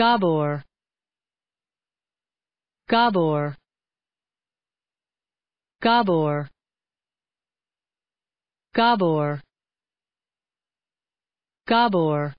Gabor Gabor Gabor Gabor Gabor